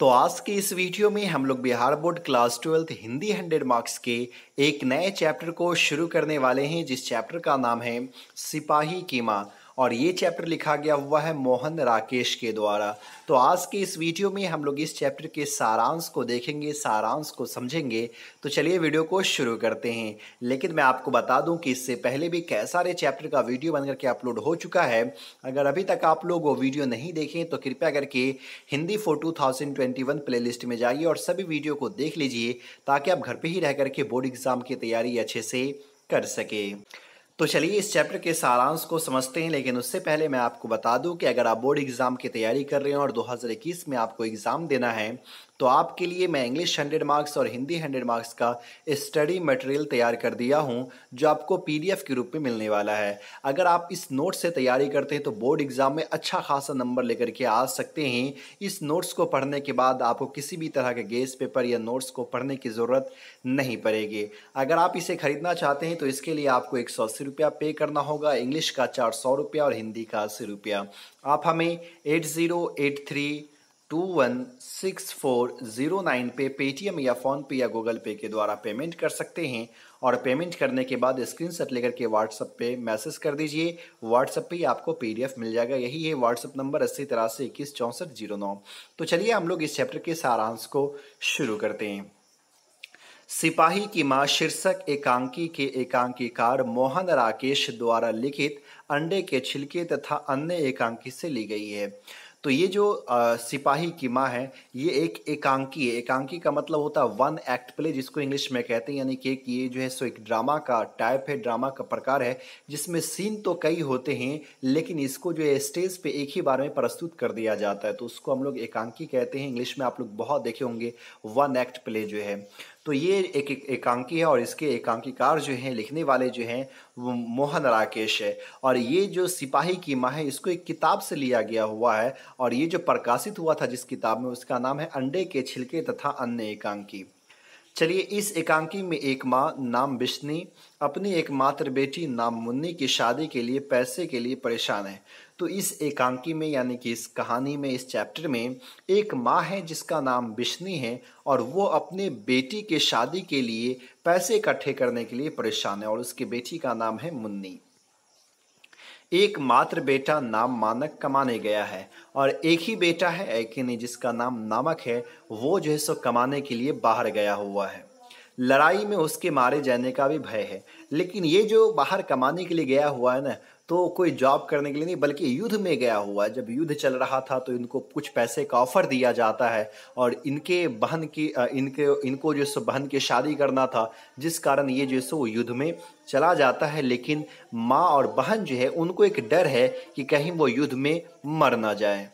तो आज के इस वीडियो में हम लोग Bihar board class twelfth Hindi hundred marks के एक नए चैप्टर को शुरू करने वाले हैं जिस चैप्टर का नाम है सिपाही की माँ और ये चैप्टर लिखा गया हुआ है मोहन राकेश के द्वारा तो आज के इस वीडियो में हम लोग इस चैप्टर के सारांश को देखेंगे सारांश को समझेंगे तो चलिए वीडियो को शुरू करते हैं लेकिन मैं आपको बता दूं कि इससे पहले भी कई सारे चैप्टर का वीडियो बन करके अपलोड हो चुका है अगर अभी तक आप लोग वो वीडियो नहीं देखें तो कृपया करके Hindi four two thousand twenty one playlist में जाइए और सभी वीडियो को देख लीजिए ताकि आप घर पर ही रह करके बोर्ड एग्ज़ाम की तैयारी अच्छे से कर सकें तो चलिए इस चैप्टर के सारांश को समझते हैं लेकिन उससे पहले मैं आपको बता दूं कि अगर आप बोर्ड एग्ज़ाम की तैयारी कर रहे हैं और 2021 में आपको एग्ज़ाम देना है तो आपके लिए मैं इंग्लिश हंड्रेड मार्क्स और हिंदी हंड्रेड मार्क्स का स्टडी मटेरियल तैयार कर दिया हूँ जो आपको पीडीएफ के रूप में मिलने वाला है अगर आप इस नोट्स से तैयारी करते हैं तो बोर्ड एग्ज़ाम में अच्छा खासा नंबर लेकर के आ सकते हैं इस नोट्स को पढ़ने के बाद आपको किसी भी तरह के गेस पेपर या नोट्स को पढ़ने की ज़रूरत नहीं पड़ेगी अगर आप इसे ख़रीदना चाहते हैं तो इसके लिए आपको एक सौ अस्सी रुपया पे करना होगा इंग्लिश का चार सौ रुपया और हिंदी का अस्सी रुपया आप हमें eight three two one six four zero nine पे पेटीएम या फोन पे या गूगल पे के द्वारा पेमेंट कर सकते हैं और पेमेंट करने के बाद स्क्रीन सेट लेकर के व्हाट्सएप पे मैसेज कर दीजिए व्हाट्सएप पे आपको पीडीएफ मिल जाएगा यही है व्हाट्सअप नंबर अस्सी तिरासी इक्कीस चौंसठ जीरो नौ तो चलिए हम लोग इस चैप्टर के सारांश को शुरू करते हैं सिपाही की मां शीर्षक एकांकी के एकांकीकार मोहन राकेश द्वारा लिखित अंडे के छिलके तथा अन्य एकांकी से ली गई है तो ये जो आ, सिपाही की माँ है ये एक एकांकी है एकांकी का मतलब होता है वन एक्ट प्ले जिसको इंग्लिश में कहते हैं यानी कि एक ये जो है सो एक ड्रामा का टाइप है ड्रामा का प्रकार है जिसमें सीन तो कई होते हैं लेकिन इसको जो है स्टेज पे एक ही बार में प्रस्तुत कर दिया जाता है तो उसको हम लोग एकांकी कहते हैं इंग्लिश में आप लोग बहुत देखे होंगे वन एक्ट प्ले जो है तो ये एक, एकांकी है और इसके एकांकीकार जो हैं लिखने वाले जो हैं वो मोहन राकेश है और ये जो सिपाही की माँ है इसको एक किताब से लिया गया हुआ है और ये जो प्रकाशित हुआ था जिस किताब में उसका नाम है अंडे के छिलके तथा अन्य एकांकी चलिए इस एकांकी में एक माँ नाम बिश्नी अपनी एकमात्र बेटी नाम मुन्नी की शादी के लिए पैसे के लिए परेशान है तो इस एकांकी में यानी कि इस कहानी में इस चैप्टर में एक माँ है जिसका नाम बिश्नी है और वो अपने बेटी के शादी के लिए पैसे इकट्ठे करने के लिए परेशान है और उसकी बेटी का नाम है मुन्नी एकमात्र बेटा नाम मानक कमाने गया है और एक ही बेटा है एकिनी जिसका नाम नामक है वो जो है सो कमाने के लिए बाहर गया हुआ है लड़ाई में उसके मारे जाने का भी भय है लेकिन ये जो बाहर कमाने के लिए गया हुआ है ना तो कोई जॉब करने के लिए नहीं बल्कि युद्ध में गया हुआ जब युद्ध चल रहा था तो इनको कुछ पैसे का ऑफर दिया जाता है और इनके बहन की इनके इनको जो सो बहन की शादी करना था जिस कारण ये जो सो युद्ध में चला जाता है लेकिन माँ और बहन जो है उनको एक डर है कि कहीं वो युद्ध में मर ना जाए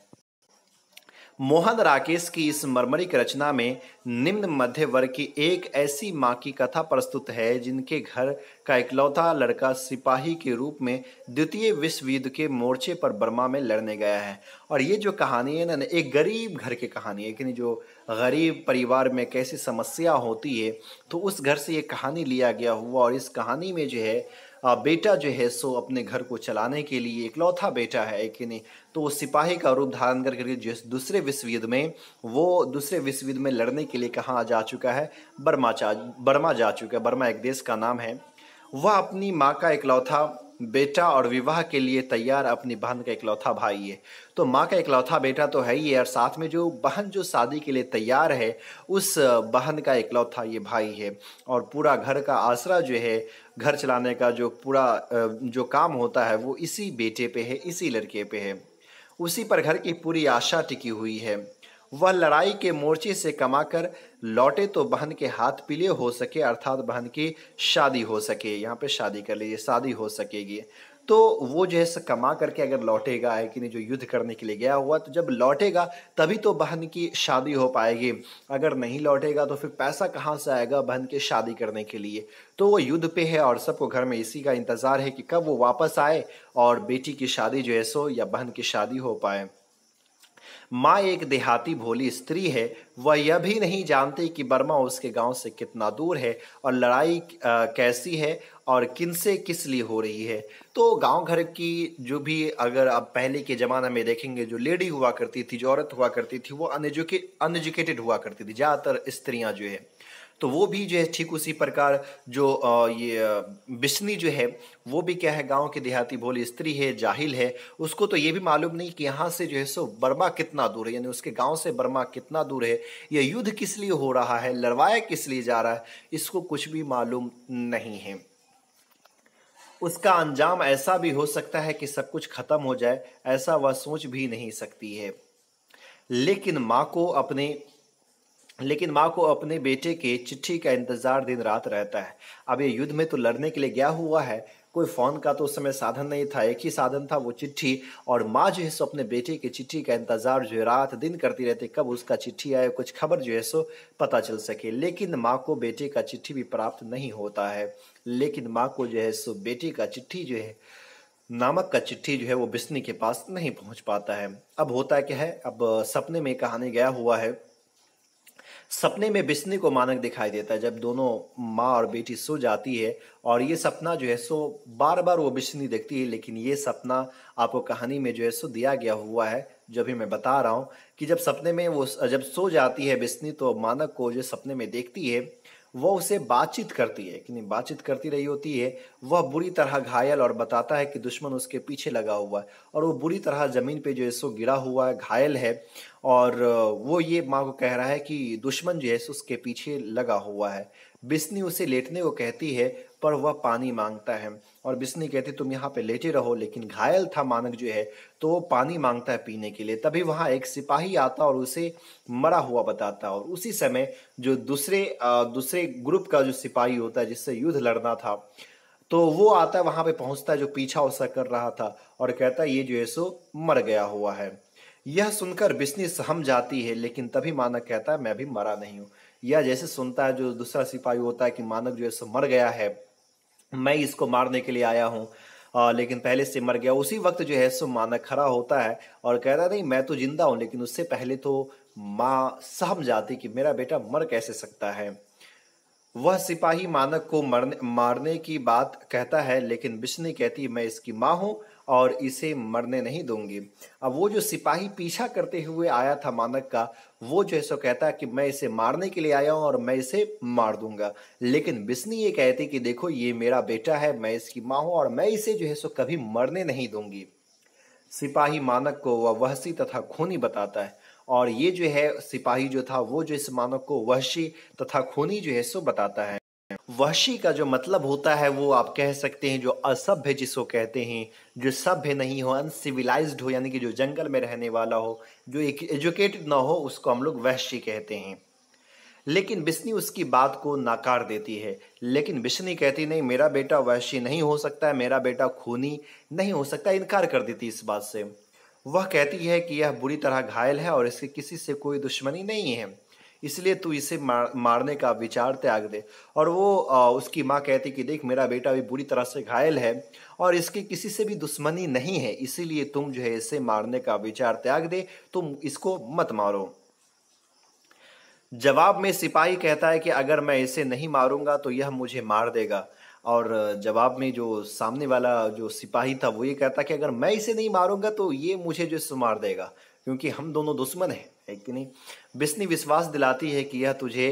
मोहन राकेश की इस मरमरिक रचना में निम्न मध्य वर्ग की एक ऐसी माँ की कथा प्रस्तुत है जिनके घर का इकलौता लड़का सिपाही के रूप में द्वितीय विश्व युद्ध के मोर्चे पर बर्मा में लड़ने गया है और ये जो कहानी है ना एक गरीब घर की कहानी है कि जो गरीब परिवार में कैसी समस्या होती है तो उस घर से ये कहानी लिया गया हुआ और इस कहानी में जो है बेटा जो है सो अपने घर को चलाने के लिए इकलौता बेटा है कि नहीं तो वो सिपाही का रूप धारण करके जिस दूसरे विश्व युद्ध में वो दूसरे विश्व युद्ध में लड़ने के लिए कहाँ जा चुका है बर्मा चा बर्मा जा चुका है बर्मा एक देश का नाम है वह अपनी माँ का इकलौता बेटा और विवाह के लिए तैयार अपनी बहन का इकलौता भाई है तो माँ का इकलौता बेटा तो है ही है और साथ में जो बहन जो शादी के लिए तैयार है उस बहन का इकलौता ये भाई है और पूरा घर का आसरा जो है घर चलाने का जो पूरा जो काम होता है वो इसी बेटे पे है इसी लड़के पे है उसी पर घर की पूरी आशा टिकी हुई है वह लड़ाई के मोर्चे से कमाकर लौटे तो बहन के हाथ पीले हो सके अर्थात बहन की शादी हो सके यहाँ पे शादी कर लीजिए शादी हो सकेगी तो वो जो है कमा करके अगर लौटेगा है कि नहीं जो युद्ध करने के लिए गया हुआ तो जब लौटेगा तभी तो बहन की शादी हो पाएगी अगर नहीं लौटेगा तो फिर पैसा कहाँ से आएगा बहन की शादी करने के लिए तो वो युद्ध पे है और सबको घर में इसी का इंतज़ार है कि कब वो वापस आए और बेटी की शादी जो है सो या बहन की शादी हो पाए माँ एक देहाती भोली स्त्री है वह यह भी नहीं जानती कि बर्मा उसके गांव से कितना दूर है और लड़ाई कैसी है और किन से किस लिए हो रही है तो गांव घर की जो भी अगर आप पहले के ज़माने में देखेंगे जो लेडी हुआ करती थी जो औरत हुआ करती थी वो अनएजुके अनएजुकेटेड हुआ करती थी ज़्यादातर स्त्रियाँ जो है तो वो भी जो है ठीक उसी प्रकार जो ये बिस्नी जो है वो भी क्या है गांव की देहाती भोली स्त्री है जाहिल है उसको तो ये भी मालूम नहीं कि यहाँ से जो है सो बर्मा कितना दूर है यानी उसके गांव से बर्मा कितना दूर है यह युद्ध किस लिए हो रहा है लड़वाया किस लिए जा रहा है इसको कुछ भी मालूम नहीं है उसका अंजाम ऐसा भी हो सकता है कि सब कुछ खत्म हो जाए ऐसा वह सोच भी नहीं सकती है लेकिन माँ को अपने लेकिन माँ को अपने बेटे के चिट्ठी का इंतजार दिन रात रहता है अब ये युद्ध में तो लड़ने के लिए गया हुआ है कोई फोन का तो उस समय साधन नहीं था एक ही साधन था वो चिट्ठी और माँ जो है सो अपने बेटे की चिट्ठी का इंतजार जो है रात दिन करती रहती कब उसका चिट्ठी आए कुछ खबर जो है सो पता चल सके लेकिन माँ को बेटे का चिट्ठी भी प्राप्त नहीं होता है लेकिन माँ को जो है सो बेटे का चिट्ठी जो है नामक का चिट्ठी जो है वो बिस्नी के पास नहीं पहुंच पाता है अब होता क्या है अब सपने में कहानी गया हुआ है सपने में बिस्ने को मानक दिखाई देता है जब दोनों माँ और बेटी सो जाती है और ये सपना जो है सो बार बार वो बिस्नी देखती है लेकिन ये सपना आपको कहानी में जो है सो दिया गया हुआ है जो भी मैं बता रहा हूँ कि जब सपने में वो जब सो जाती है बिस्नी तो मानक को जो सपने में देखती है वह उसे बातचीत करती है कि नहीं बातचीत करती रही होती है वह बुरी तरह घायल और बताता है कि दुश्मन उसके पीछे लगा हुआ है और वो बुरी तरह ज़मीन पे जो है सो गिरा हुआ है घायल है और वो ये माँ को कह रहा है कि दुश्मन जो है सो उसके पीछे लगा हुआ है बिस्नी उसे लेटने को कहती है पर वह पानी मांगता है और बिस्नी कहती तुम यहाँ पे लेटे रहो लेकिन घायल था मानक जो है तो वो पानी मांगता है पीने के लिए तभी वहाँ एक सिपाही आता और उसे मरा हुआ बताता और उसी समय जो दूसरे दूसरे ग्रुप का जो सिपाही होता है जिससे युद्ध लड़ना था तो वो आता है वहां पे पहुंचता है जो पीछा उसा कर रहा था और कहता है ये जो है सो मर गया हुआ है यह सुनकर बिस्नी सहम जाती है लेकिन तभी मानक कहता है मैं भी मरा नहीं हूँ या जैसे सुनता है जो दूसरा सिपाही होता है कि मानक जो है सो मर गया है मैं इसको मारने के लिए आया हूँ आ, लेकिन पहले से मर गया उसी वक्त जो है सो माना खड़ा होता है और कहता नहीं मैं तो जिंदा हूं लेकिन उससे पहले तो माँ सहम जाती कि मेरा बेटा मर कैसे सकता है वह सिपाही मानक को मरने मारने की बात कहता है लेकिन बिश्नी कहती मैं इसकी माँ हूँ और इसे मरने नहीं दूंगी अब वो जो सिपाही पीछा करते हुए आया था मानक का वो जो है सो कहता है कि मैं इसे मारने के लिए आया हूँ और मैं इसे मार दूंगा लेकिन बिस्नी ये कहती कि देखो ये मेरा बेटा है मैं इसकी माँ हूँ और मैं इसे जो है सो कभी मरने नहीं दूंगी सिपाही मानक को वह वहसी तथा खूनी बताता है और ये जो है सिपाही जो था वो जो इस मानक को वहसी तथा खूनी जो है सो बताता है वहशी का जो मतलब होता है वो आप कह सकते हैं जो असभ्य जिसको कहते हैं जो सभ्य नहीं हो अनसिविलाइज हो यानी कि जो जंगल में रहने वाला हो जो एक एजुकेटेड ना हो उसको हम लोग वहशी कहते हैं लेकिन बिस्नी उसकी बात को नाकार देती है लेकिन बिस्नी कहती नहीं मेरा बेटा वहशी नहीं हो सकता है मेरा बेटा खूनी नहीं हो सकता इनकार कर देती इस बात से वह कहती है कि यह बुरी तरह घायल है और इसकी किसी से कोई दुश्मनी नहीं है इसलिए तू इसे मार, मारने का विचार त्याग दे और वो उसकी माँ कहती कि देख मेरा बेटा भी बुरी तरह से घायल है और इसकी किसी से भी दुश्मनी नहीं है इसीलिए तुम जो है इसे मारने का विचार त्याग दे तुम इसको मत मारो जवाब में सिपाही कहता है कि अगर मैं इसे नहीं मारूंगा तो यह मुझे मार देगा और जवाब में जो सामने वाला जो सिपाही था वो ये कहता कि अगर मैं इसे नहीं मारूंगा तो ये मुझे जो मार देगा क्योंकि हम दोनों दुश्मन हैं है कि नहीं विष्णु विश्वास दिलाती है कि यह तुझे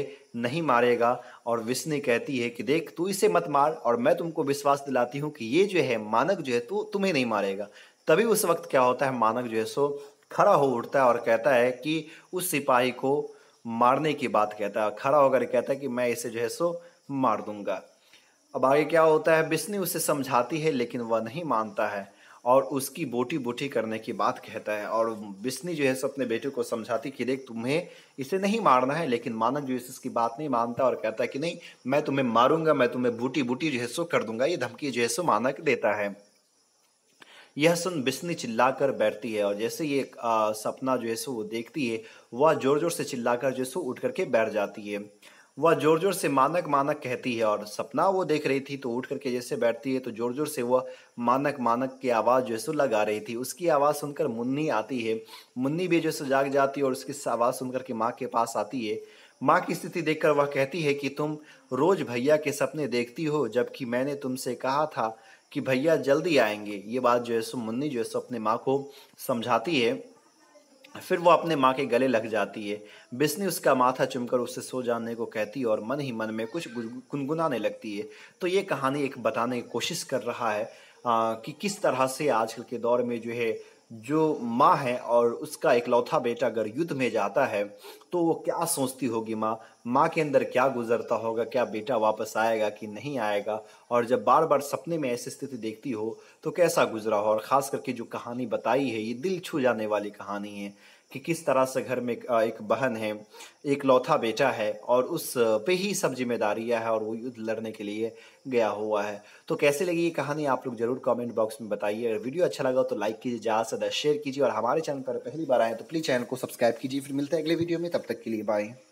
नहीं मारेगा और विष्णु कहती है कि देख तू इसे मत मार और मैं तुमको विश्वास दिलाती हूँ कि ये जो है मानक जो है तू तुम्हें नहीं मारेगा तभी उस वक्त क्या होता है मानक जो है सो खड़ा हो उठता है और कहता है कि उस सिपाही को मारने की बात कहता है खड़ा होकर कहता है कि मैं इसे जो है सो मार दूंगा अब आगे क्या होता है बिस्नी उसे समझाती है लेकिन वह नहीं मानता है और उसकी बोटी बोटी करने की बात कहता है और विष्णु जो है सो अपने बेटे को समझाती कि देख तुम्हें इसे नहीं मारना है लेकिन मानक जो है इसकी बात नहीं मानता और कहता है कि नहीं मैं तुम्हें मारूंगा मैं तुम्हें बूटी बूटी जो है सो कर दूंगा ये धमकी जो है सो मानक देता है यह सुन बिस्नी चिल्लाकर बैठती है और जैसे ये आ, सपना जो है सो वो देखती है वह जोर जोर से चिल्लाकर जो है सो उठ करके बैठ जाती है वह जोर जोर से मानक मानक कहती है और सपना वो देख रही थी तो उठ करके जैसे बैठती है तो जोर जोर से वह मानक मानक की आवाज़ जो है सो लगा रही थी उसकी आवाज़ सुनकर मुन्नी आती है मुन्नी भी जो है सो जाग जाती है और उसकी आवाज़ सुनकर के माँ के पास आती है माँ की स्थिति देखकर वह कहती है कि तुम रोज भैया के सपने देखती हो जबकि मैंने तुमसे कहा था कि भैया जल्दी आएंगे ये बात जो है सो मुन्नी जो है सो अपने माँ को समझाती है फिर वो अपने माँ के गले लग जाती है बिस्नी उसका माथा चुमकर उससे सो जाने को कहती है और मन ही मन में कुछ गुनगुनाने लगती है तो ये कहानी एक बताने की कोशिश कर रहा है आ, कि किस तरह से आजकल के दौर में जो है जो माँ है और उसका इकलौता बेटा अगर युद्ध में जाता है तो वो क्या सोचती होगी माँ माँ के अंदर क्या गुजरता होगा क्या बेटा वापस आएगा कि नहीं आएगा और जब बार बार सपने में ऐसी स्थिति देखती हो तो कैसा गुजरा हो और ख़ास करके जो कहानी बताई है ये दिल छू जाने वाली कहानी है कि किस तरह से घर में एक बहन है एक लौथा बेटा है और उस पे ही सब जिम्मेदारियां है और वो युद्ध लड़ने के लिए गया हुआ है तो कैसे लगी ये कहानी आप लोग जरूर कमेंट बॉक्स में बताइए अगर वीडियो अच्छा लगा तो लाइक कीजिए ज़्यादा से ज़्यादा शेयर कीजिए और हमारे चैनल पर पहली बार आए तो प्लीज़ चैनल को सब्सक्राइब कीजिए फिर मिलते हैं अगले वीडियो में तब तक के लिए बाय